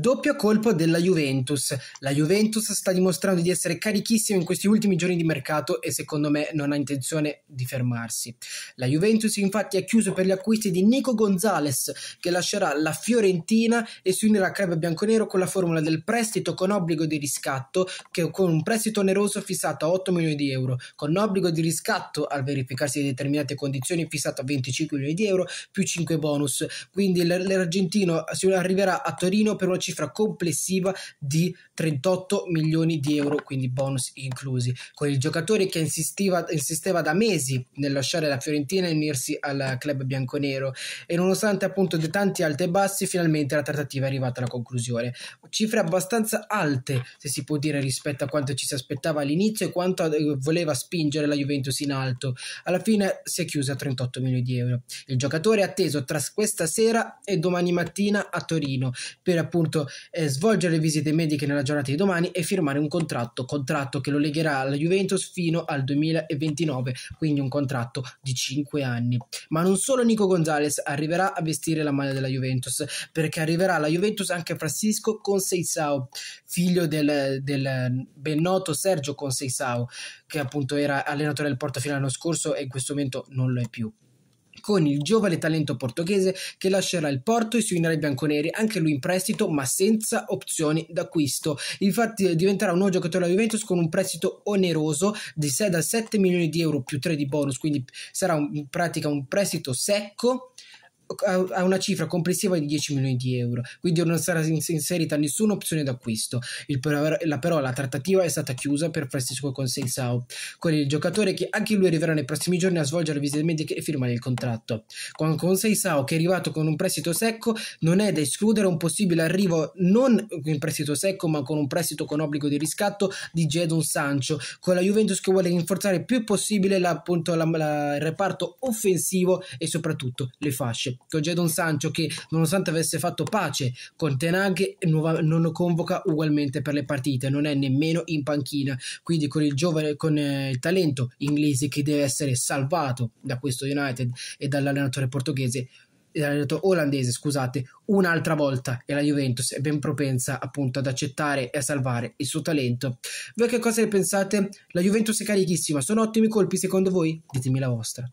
Doppio colpo della Juventus. La Juventus sta dimostrando di essere carichissima in questi ultimi giorni di mercato e secondo me non ha intenzione di fermarsi. La Juventus infatti ha chiuso per gli acquisti di Nico Gonzalez che lascerà la Fiorentina e si unirà al club bianconero con la formula del prestito con obbligo di riscatto che con un prestito oneroso fissato a 8 milioni di euro, con obbligo di riscatto al verificarsi di determinate condizioni fissato a 25 milioni di euro più 5 bonus. Quindi l'Argentino arriverà a Torino per una cifra cifra complessiva di 38 milioni di euro, quindi bonus inclusi. Con il giocatore che insisteva, insisteva da mesi nel lasciare la Fiorentina e unirsi al club bianconero e nonostante appunto di tanti alti e bassi finalmente la trattativa è arrivata alla conclusione. Cifre abbastanza alte se si può dire rispetto a quanto ci si aspettava all'inizio e quanto eh, voleva spingere la Juventus in alto. Alla fine si è chiusa a 38 milioni di euro. Il giocatore è atteso tra questa sera e domani mattina a Torino per appunto dovuto eh, svolgere visite mediche nella giornata di domani e firmare un contratto, contratto che lo legherà alla Juventus fino al 2029, quindi un contratto di 5 anni. Ma non solo Nico Gonzalez arriverà a vestire la maglia della Juventus, perché arriverà alla Juventus anche Francisco Conseisao, figlio del, del ben noto Sergio Conseisao, che appunto era allenatore del Portofino l'anno scorso e in questo momento non lo è più con il giovane talento portoghese che lascerà il Porto e si unirà ai bianconeri, anche lui in prestito ma senza opzioni d'acquisto. Infatti eh, diventerà un nuovo giocatore della Juventus con un prestito oneroso di 6 da 7 milioni di euro più 3 di bonus, quindi sarà un, in pratica un prestito secco a una cifra complessiva di 10 milioni di euro, quindi non sarà inserita nessuna opzione d'acquisto. La, però la trattativa è stata chiusa per Francisco Consensao con il giocatore che anche lui arriverà nei prossimi giorni a svolgere visite mediche e firmare il contratto. Con Consensao che è arrivato con un prestito secco non è da escludere un possibile arrivo non in prestito secco ma con un prestito con obbligo di riscatto di Jadon Sancho con la Juventus che vuole rinforzare il più possibile la, appunto, la, la, il reparto offensivo e soprattutto le fasce con Jadon Sancho che nonostante avesse fatto pace con Tenag non lo convoca ugualmente per le partite, non è nemmeno in panchina, quindi con il giovane con eh, il talento inglese che deve essere salvato da questo United e dall'allenatore portoghese dall'allenatore olandese, scusate, un'altra volta e la Juventus è ben propensa appunto ad accettare e a salvare il suo talento. Voi che cosa ne pensate? La Juventus è carichissima, sono ottimi colpi secondo voi? Ditemi la vostra.